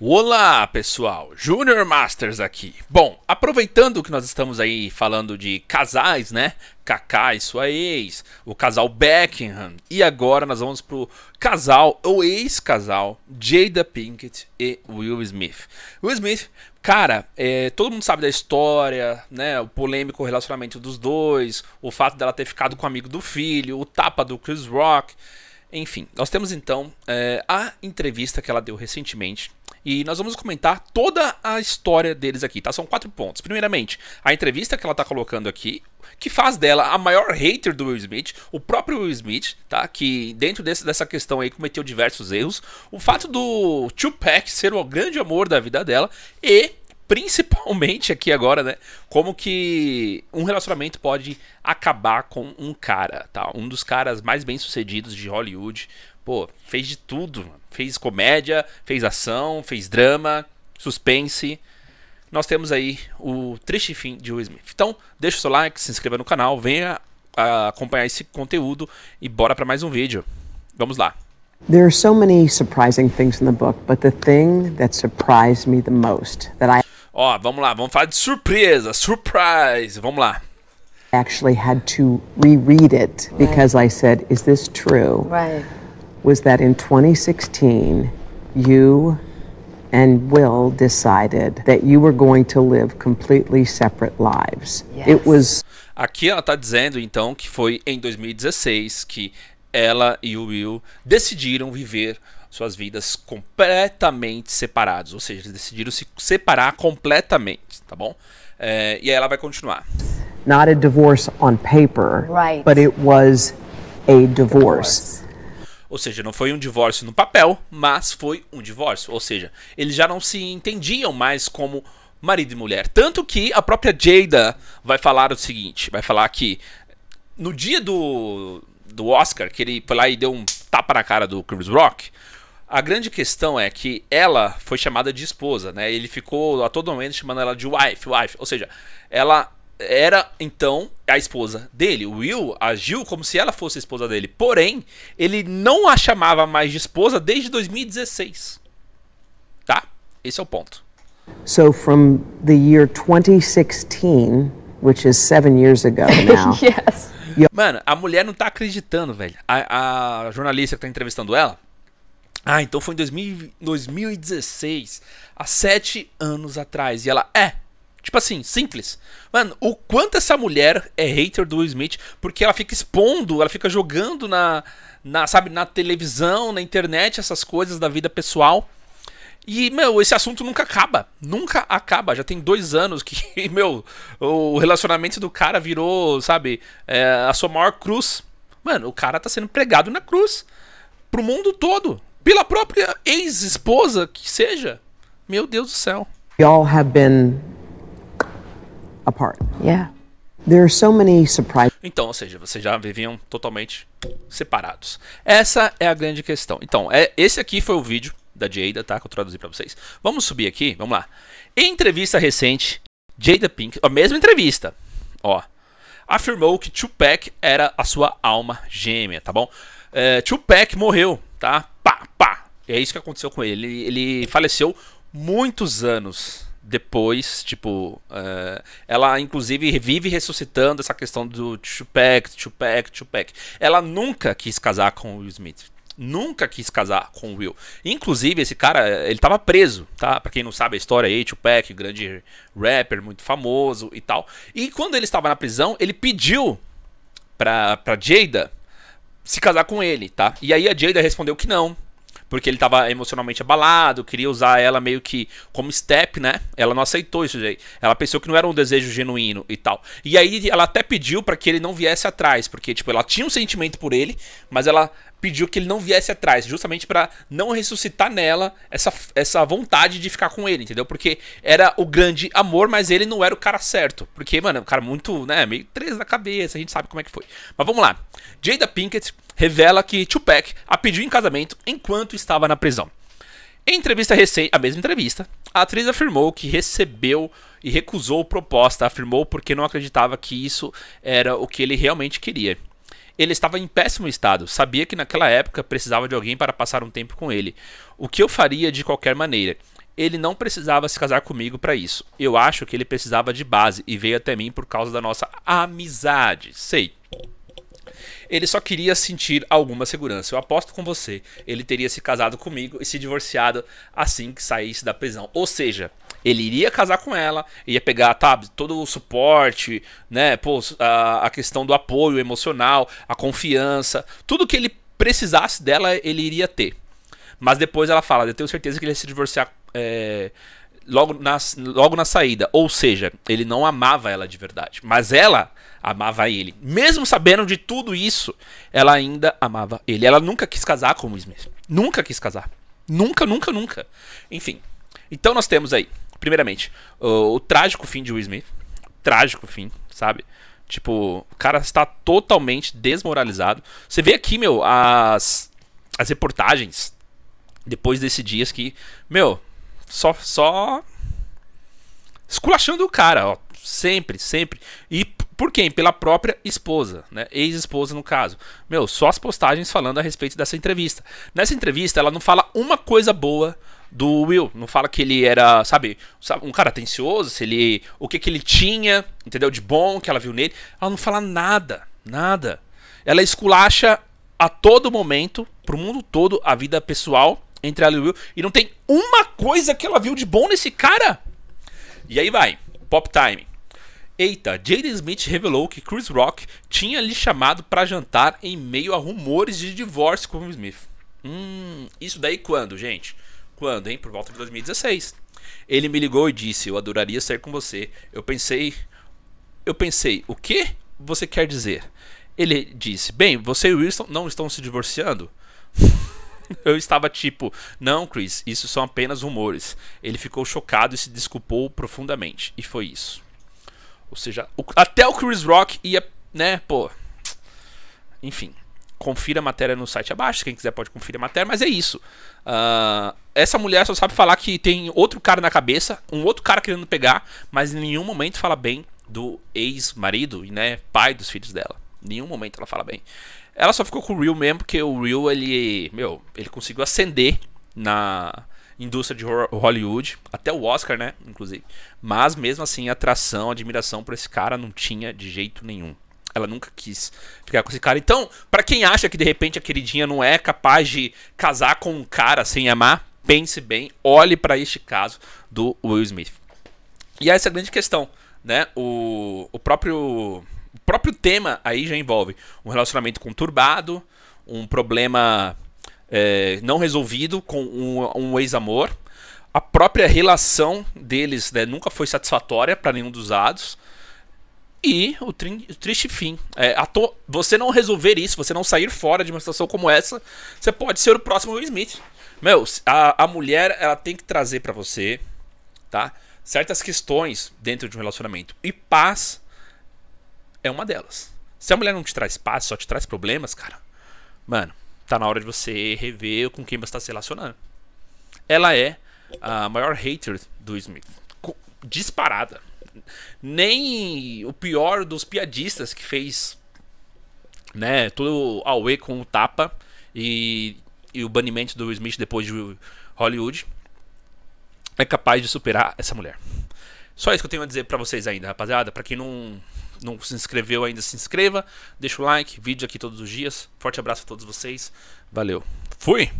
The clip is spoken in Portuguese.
Olá pessoal, Junior Masters aqui. Bom, aproveitando que nós estamos aí falando de casais, né? Kaká e sua ex, o casal Beckham, e agora nós vamos pro casal ou ex-casal Jada Pinkett e Will Smith. Will Smith, cara, é, todo mundo sabe da história, né? O polêmico relacionamento dos dois, o fato dela ter ficado com o amigo do filho, o tapa do Chris Rock. Enfim, nós temos então é, a entrevista que ela deu recentemente e nós vamos comentar toda a história deles aqui, tá? São quatro pontos. Primeiramente, a entrevista que ela tá colocando aqui, que faz dela a maior hater do Will Smith, o próprio Will Smith, tá? Que dentro desse, dessa questão aí cometeu diversos erros, o fato do Tupac ser o grande amor da vida dela e principalmente aqui agora, né? Como que um relacionamento pode acabar com um cara, tá? Um dos caras mais bem-sucedidos de Hollywood, Pô, fez de tudo. Fez comédia, fez ação, fez drama, suspense. Nós temos aí o triste fim de Will Smith. Então, deixa o seu like, se inscreva no canal, venha acompanhar esse conteúdo e bora para mais um vídeo. Vamos lá. There are so many surprising things in the book, but the thing that surprised me the most that I Ó, vamos lá, vamos falar de surpresa, surprise. Vamos lá. I Actually had to reread it because I said, is this true? Right was that in 2016, you and Will decided that you were going to live completely separate lives. Yes. It was Aqui ela está dizendo então que foi em 2016 que ela e o Will decidiram viver suas vidas completamente separados, ou seja, eles decidiram se separar completamente, tá bom? É, e aí ela vai continuar. Not a divorce on paper, right. but it was a divorce. divorce. Ou seja, não foi um divórcio no papel, mas foi um divórcio. Ou seja, eles já não se entendiam mais como marido e mulher. Tanto que a própria Jada vai falar o seguinte: vai falar que no dia do, do Oscar, que ele foi lá e deu um tapa na cara do Chris Rock. A grande questão é que ela foi chamada de esposa, né? Ele ficou a todo momento chamando ela de wife, wife. Ou seja, ela era então a esposa dele. O Will agiu como se ela fosse a esposa dele. Porém, ele não a chamava mais de esposa desde 2016. Tá? Esse é o ponto. So from the year 2016, which is seven years ago now. yes. Mano, a mulher não tá acreditando, velho. A, a jornalista que tá entrevistando ela. Ah, então foi em 2000, 2016, há sete anos atrás. E ela, é, Tipo assim, simples. Mano, o quanto essa mulher é hater do Will Smith, porque ela fica expondo, ela fica jogando na, na sabe, na televisão, na internet, essas coisas da vida pessoal. E, meu, esse assunto nunca acaba. Nunca acaba. Já tem dois anos que, meu, o relacionamento do cara virou, sabe, é, a sua maior cruz. Mano, o cara tá sendo pregado na cruz. Pro mundo todo. Pela própria ex-esposa que seja. Meu Deus do céu. Y'all have been apart. Yeah. There are so many surprises. Então, ou seja, vocês já viviam totalmente separados. Essa é a grande questão. Então, é, esse aqui foi o vídeo da Jada, tá? Que eu traduzi para vocês. Vamos subir aqui, vamos lá. Em entrevista recente, Jada Pink, a mesma entrevista, ó, afirmou que Tupac era a sua alma gêmea, tá bom? É, Tupac morreu, tá? Pá, pá. E é isso que aconteceu com ele. Ele, ele faleceu muitos anos depois, tipo, eh, ela inclusive vive ressuscitando essa questão do Tupac, Tupac, Tupac. Ela nunca quis casar com o Will Smith. Nunca quis casar com o Will. Inclusive, esse cara, ele tava preso, tá? Pra quem não sabe a história aí, Tupac, grande rapper, muito famoso e tal. E quando ele estava na prisão, ele pediu pra, pra Jada se casar com ele, tá? E aí a Jada respondeu que não, porque ele estava emocionalmente abalado, queria usar ela meio que como step, né? Ela não aceitou isso daí. Ela pensou que não era um desejo genuíno e tal. E aí ela até pediu para que ele não viesse atrás, porque tipo, ela tinha um sentimento por ele, mas ela pediu que ele não viesse atrás, justamente para não ressuscitar nela essa, essa vontade de ficar com ele, entendeu? Porque era o grande amor, mas ele não era o cara certo. Porque, mano, o é cara muito, né, meio três na cabeça, a gente sabe como é que foi. Mas vamos lá. Jada Pinkett revela que Tupac a pediu em casamento enquanto estava na prisão. Em entrevista recente, a mesma entrevista, a atriz afirmou que recebeu e recusou proposta, afirmou porque não acreditava que isso era o que ele realmente queria ele estava em péssimo estado. Sabia que naquela época precisava de alguém para passar um tempo com ele. O que eu faria de qualquer maneira. Ele não precisava se casar comigo para isso. Eu acho que ele precisava de base e veio até mim por causa da nossa amizade. Sei, ele só queria sentir alguma segurança. Eu aposto com você, ele teria se casado comigo e se divorciado assim que saísse da prisão. Ou seja, ele iria casar com ela, ia pegar tá, todo o suporte, né, pô, a, a questão do apoio emocional, a confiança, tudo que ele precisasse dela, ele iria ter. Mas depois ela fala: Eu tenho certeza que ele ia se divorciar. É, logo na, logo na saída. Ou seja, ele não amava ela de verdade. Mas ela amava ele. Mesmo sabendo de tudo isso, ela ainda amava ele. Ela nunca quis casar com o Smith. Nunca quis casar. Nunca, nunca, nunca. Enfim. Então nós temos aí, primeiramente, o, o trágico fim de Will Smith. Trágico fim, sabe? Tipo, o cara está totalmente desmoralizado. Você vê aqui, meu, as, as reportagens depois desses dias que, meu, só, só esculachando o cara, ó. Sempre, sempre. E por quem? Pela própria esposa, né? Ex-esposa, no caso. Meu, só as postagens falando a respeito dessa entrevista. Nessa entrevista, ela não fala uma coisa boa do Will. Não fala que ele era, sabe, um cara atencioso, se ele. o que, que ele tinha, entendeu? De bom que ela viu nele. Ela não fala nada, nada. Ela esculacha a todo momento, pro mundo todo, a vida pessoal entre ela e o Will. E não tem uma coisa que ela viu de bom nesse cara. E aí vai, pop time. Eita, Jaden Smith revelou que Chris Rock tinha lhe chamado para jantar em meio a rumores de divórcio com o Smith. Hum, isso daí quando, gente? Quando, hein? Por volta de 2016. Ele me ligou e disse: Eu adoraria ser com você. Eu pensei. Eu pensei, o que você quer dizer? Ele disse: Bem, você e Wilson não estão se divorciando? Eu estava tipo, não, Chris, isso são apenas rumores. Ele ficou chocado e se desculpou profundamente. E foi isso. Ou seja, o, até o Chris Rock ia, né, pô. Enfim, confira a matéria no site abaixo. Quem quiser pode conferir a matéria, mas é isso. Uh, essa mulher só sabe falar que tem outro cara na cabeça, um outro cara querendo pegar, mas em nenhum momento fala bem do ex-marido e, né, pai dos filhos dela. Em nenhum momento ela fala bem. Ela só ficou com o Real mesmo porque o Real, ele, meu, ele conseguiu ascender na indústria de Hollywood, até o Oscar, né, inclusive. Mas mesmo assim, atração, admiração por esse cara não tinha de jeito nenhum. Ela nunca quis ficar com esse cara. Então, para quem acha que de repente a queridinha não é capaz de casar com um cara sem amar, pense bem, olhe para este caso do Will Smith. E essa é a grande questão, né? O, o próprio próprio tema aí já envolve um relacionamento conturbado, um problema é, não resolvido com um, um ex-amor. A própria relação deles né, nunca foi satisfatória para nenhum dos lados. E o, tri o triste fim. É, você não resolver isso, você não sair fora de uma situação como essa, você pode ser o próximo Will Smith. Meu, a, a mulher ela tem que trazer para você, tá? Certas questões dentro de um relacionamento. E paz é uma delas. Se a mulher não te traz paz, só te traz problemas, cara, mano, tá na hora de você rever com quem você tá se relacionando. Ela é a maior hater do Smith. Disparada. Nem o pior dos piadistas que fez né, tudo o e com o tapa e, e o banimento do Smith depois de Hollywood é capaz de superar essa mulher. Só isso que eu tenho a dizer para vocês ainda, rapaziada. Para quem não, não se inscreveu ainda, se inscreva. Deixa o like, vídeo aqui todos os dias. Forte abraço a todos vocês. Valeu. Fui!